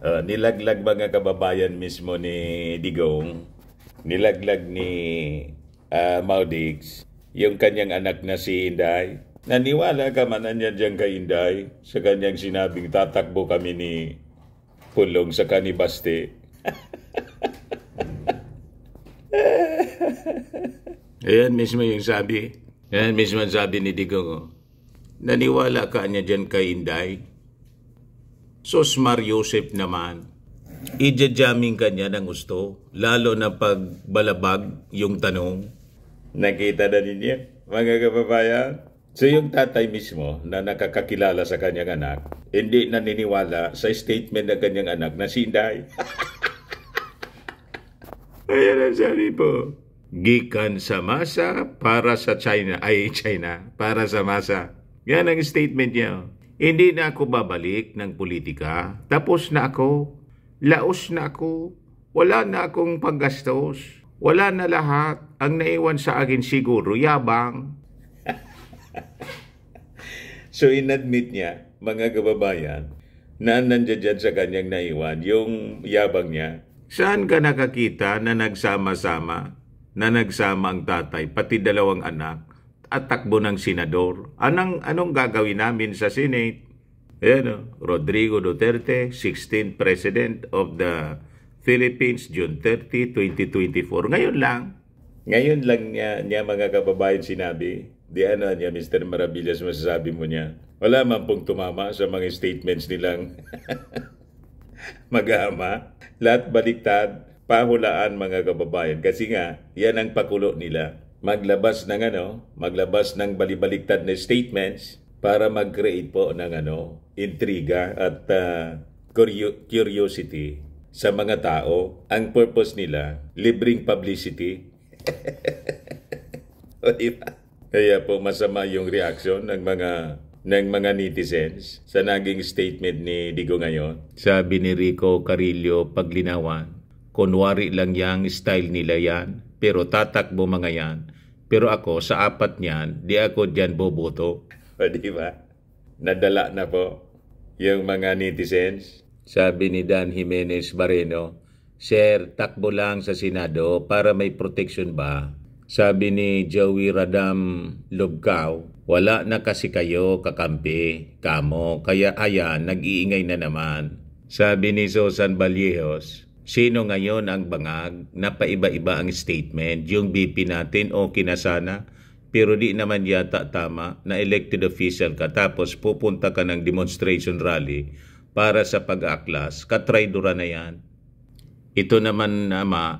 Uh, nilaglag mga kababayan mismo ni Digong, nilaglag ni uh, ah, Maudix, yung kanyang anak na si Inday. Naniwala ka man andyan dyan kay Inday sa kanyang sinabing tatakbo kami ni Pulong sa kanibaste. Ayan mismo yung sabi. Ayan mismo ang sabi ni Digong. Oh. Naniwala ka niya dyan kay Inday So si Osmar Yosef naman, ijajamming kanya ng gusto, lalo na pagbalabag yung tanong. Nakita na ninyo, mga kababayan? So yung tatay mismo na nakakakilala sa kanyang anak, hindi naniniwala sa statement ng kanyang anak na sinday. Ayan ang sabi po. Gikan sa masa para sa China. Ay, China. Para sa masa. Yan ang statement niya. Hindi na ako babalik ng politika. Tapos na ako. Laos na ako. Wala na akong paggastos. Wala na lahat. Ang naiwan sa akin siguro, yabang. so inadmit niya, mga kababayan, na nandiyan sa kanyang naiwan, yung yabang niya. Saan ka nakakita na nagsama-sama, na nagsama ang tatay, pati dalawang anak? at takbo ng senador. Anong, anong gagawin namin sa Senate? Ayan, no? Oh, Rodrigo Duterte, 16th President of the Philippines, June 30, 2024. Ngayon lang, ngayon lang niya, niya mga kababayan sinabi, di ano niya, Mr. Marabillas, masasabi mo niya, wala man pong tumama sa mga statements nilang magama. Lahat baliktad, pahulaan mga kababayan. Kasi nga, yan ang pakulo nila maglabas ng ano, maglabas ng balibaliktad na statements para mag-create po ng ano, intriga at uh, curiosity sa mga tao. Ang purpose nila, libreng publicity. o diba? Kaya po masama yung reaction ng mga ng mga netizens sa naging statement ni Digo ngayon. Sabi ni Rico Carillo Paglinawan, kunwari lang yang style nila yan pero tatakbo mga yan. Pero ako, sa apat niyan, di ako diyan boboto. O di ba? Nadala na po yung mga netizens. Sabi ni Dan Jimenez Barreno, Sir, takbo lang sa Senado para may protection ba? Sabi ni Joey Radam Lobcaw, wala na kasi kayo kakampi, kamo, kaya ayan, nag-iingay na naman. Sabi ni Susan Vallejos, Sino ngayon ang bangag na paiba-iba ang statement? Yung BP natin, o kinasana? pero di naman yata tama na elected official ka tapos pupunta ka ng demonstration rally para sa pag-aklas. Katraidura na yan. Ito naman nama,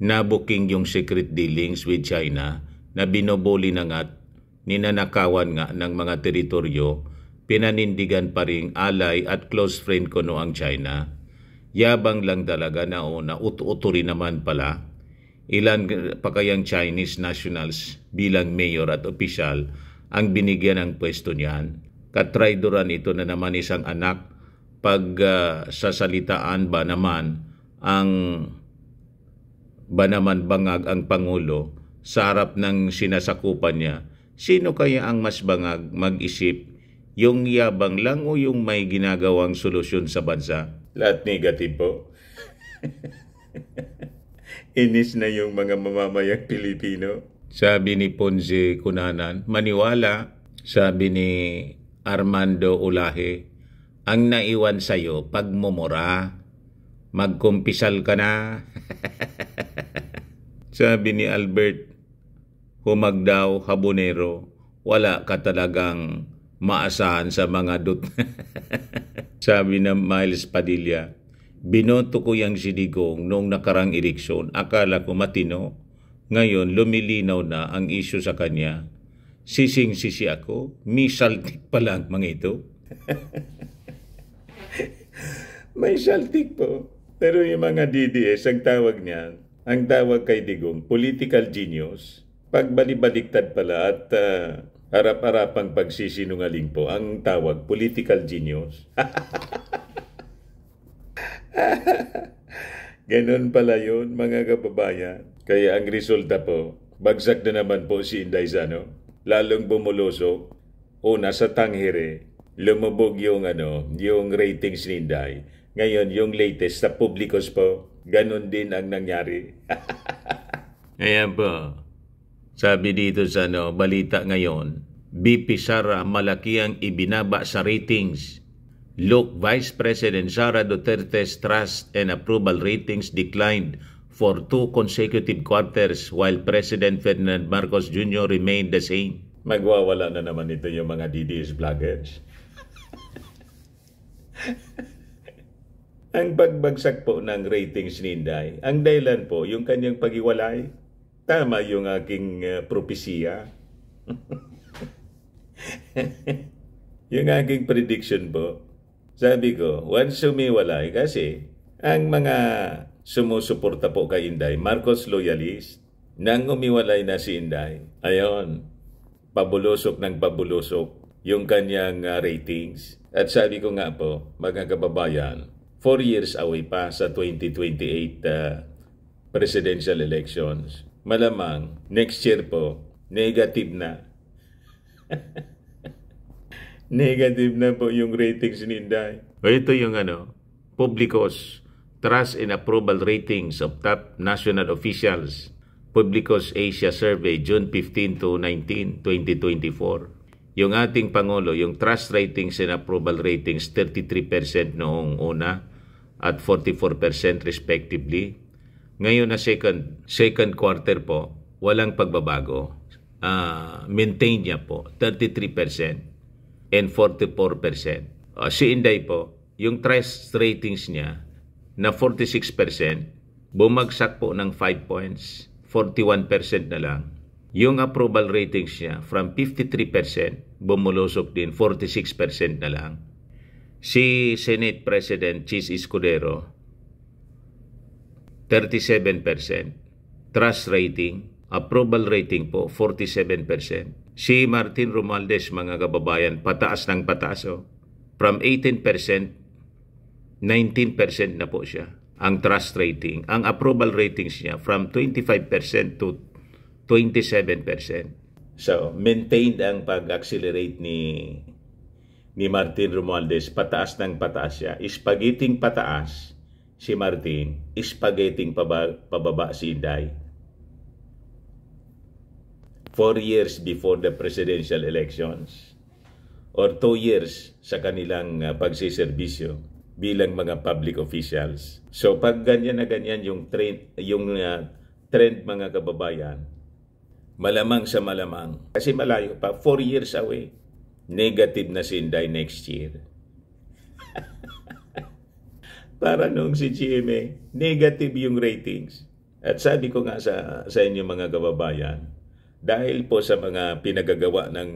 nabuking yung secret dealings with China na binoboli na nga ninanakawan nga ng mga teritoryo, pinanindigan pa ring alay at close friend ko ang China. Yabang lang dalaga na o nauto rin naman pala ilan pa kayang Chinese nationals bilang mayor at opisyal ang binigyan ng pwesto niyan. Katraydoran ito na naman isang anak pag uh, sasalitaan ba naman ang ba naman bangag ang Pangulo sa harap ng sinasakupan niya. Sino kaya ang mas bangag mag-isip? Yung yabang lang o yung may ginagawang solusyon sa bansa? Lahat negative po. Inis na yung mga mamamayang Pilipino. Sabi ni Ponzi Kunanan, maniwala, sabi ni Armando Ulahe, ang naiwan sa'yo pagmumura, magkumpisal ka na. sabi ni Albert, humagdaw habonero, wala ka talagang maasahan sa mga dot. Sabi ng Miles Padilla, binoto ko yung siligong noong nakarang eleksyon. Akala ko matino. Ngayon, lumilinaw na ang isyo sa kanya. Sising-sisi ako, misaltik pa lang mga ito. May saltik po. Pero yung mga DDS, ang tawag niyan, ang tawag kay Digong, political genius. Pagbalibaliktad pala at uh, Harap-harapang pagsisinungaling po ang tawag political genius. Ganun pala yun, mga kababayan. Kaya ang resulta po, bagsak na naman po si Inday Zano. Lalong bumulusok. Una sa tanghire, lumubog yung, ano, yung ratings ni Inday. Ngayon, yung latest sa publikos po, ganun din ang nangyari. Ayan po. Sabi dito sa ano, balita ngayon, BP Sara malaki ang ibinaba sa ratings. Look, Vice President Sara Duterte's trust and approval ratings declined for two consecutive quarters while President Ferdinand Marcos Jr. remained the same. Magwawala na naman ito yung mga DDS vloggers. ang pagbagsak po ng ratings ni Inday, ang dahilan po yung kanyang pagiwalay Tama yung aking uh, propesya. yung aking prediction po. Sabi ko, once sumiwalay kasi ang mga sumusuporta po kay Inday, Marcos Loyalist, nang umiwalay na si Inday, ayon, pabulusok ng pabulusok yung kanyang uh, ratings. At sabi ko nga po, mga kababayan, 4 years away pa sa 2028 uh, ah, presidential elections malamang next year po, negative na. negative na po yung ratings ni Inday. Ito yung ano, Publicos Trust and Approval Ratings of Top National Officials. Publicos Asia Survey, June 15 to 19, 2024. Yung ating Pangulo, yung trust ratings and approval ratings, 33% noong una at 44% respectively. Ngayon na second, second quarter po, walang pagbabago. Uh, maintain niya po, 33% and 44%. Uh, ah, si Inday po, yung trust ratings niya na 46%, bumagsak po ng 5 points, 41% na lang. Yung approval ratings niya from 53%, bumulusok din 46% na lang. Si Senate President Chis Escudero, 37%. Trust rating, approval rating po, 47%. Si Martin Romualdez, mga kababayan, pataas ng pataas. Oh. From 18%, 19% na po siya ang trust rating. Ang approval ratings niya from 25% to 27%. So, maintained ang pag-accelerate ni ni Martin Romualdez, pataas ng pataas siya. Is pagiting pataas, si Martin, spaghetti pababa si Inday. Four years before the presidential elections or two years sa kanilang uh, pagsiservisyo bilang mga public officials. So pag ganyan na ganyan yung trend, yung uh, trend mga kababayan, malamang sa malamang. Kasi malayo pa, 4 years away. Negative na si Inday next year para nung si GMA, negative yung ratings. At sabi ko nga sa, sa inyo mga kababayan, dahil po sa mga pinagagawa ng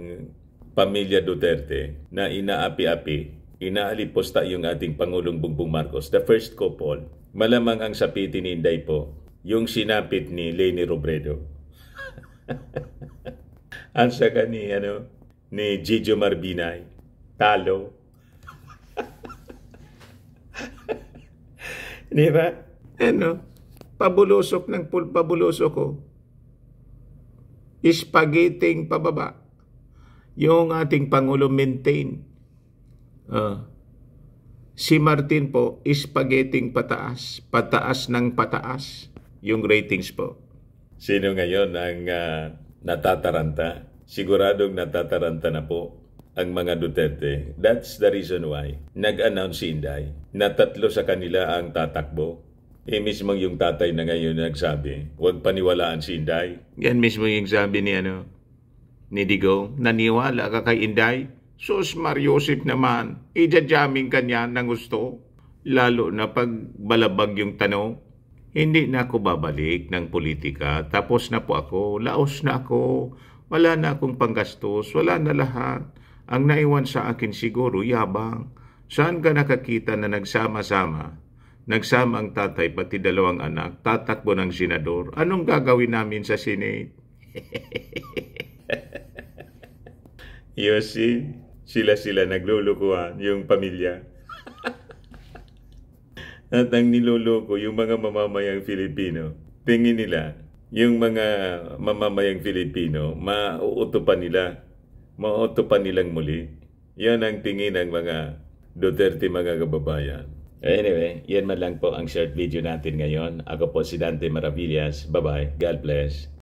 pamilya Duterte na inaapi-api, inaaliposta yung ating Pangulong Bongbong Marcos, the first couple, malamang ang sapitin ni Inday po, yung sinapit ni Leni Robredo. ang saka ni, ano, ni Gigio Marbinay, talo, Di ba? Ano? Pabulusok ng pul pabulusok ko. Oh. Ispagating pababa. Yung ating Pangulo maintain. Uh, si Martin po, ispagating pataas. Pataas ng pataas. Yung ratings po. Sino ngayon ang uh, natataranta? Siguradong natataranta na po ang mga Duterte. That's the reason why nag-announce si Inday na tatlo sa kanila ang tatakbo. Eh mismo yung tatay na ngayon nagsabi, huwag paniwalaan si Inday. Yan mismo yung sabi ni ano, ni Digo, naniwala ka kay Inday? Sus Mariosip naman, ijajamming ka niya ng gusto. Lalo na pag balabag yung tanong, hindi na ako babalik ng politika, tapos na po ako, laos na ako, wala na akong panggastos, wala na lahat ang naiwan sa akin siguro yabang. Saan ka nakakita na nagsama-sama? Nagsama ang tatay pati dalawang anak, tatakbo ng senador. Anong gagawin namin sa Senate? Yosin, sila-sila naglulukuhan, yung pamilya. At ang niloloko yung mga mamamayang Filipino. Tingin nila, yung mga mamamayang Filipino, mauutupan nila maotopan nilang muli. Yan ang tingin ng mga Duterte mga kababayan. Anyway, yan man lang po ang short video natin ngayon. Ako po si Dante Maravillas. Bye-bye. God bless.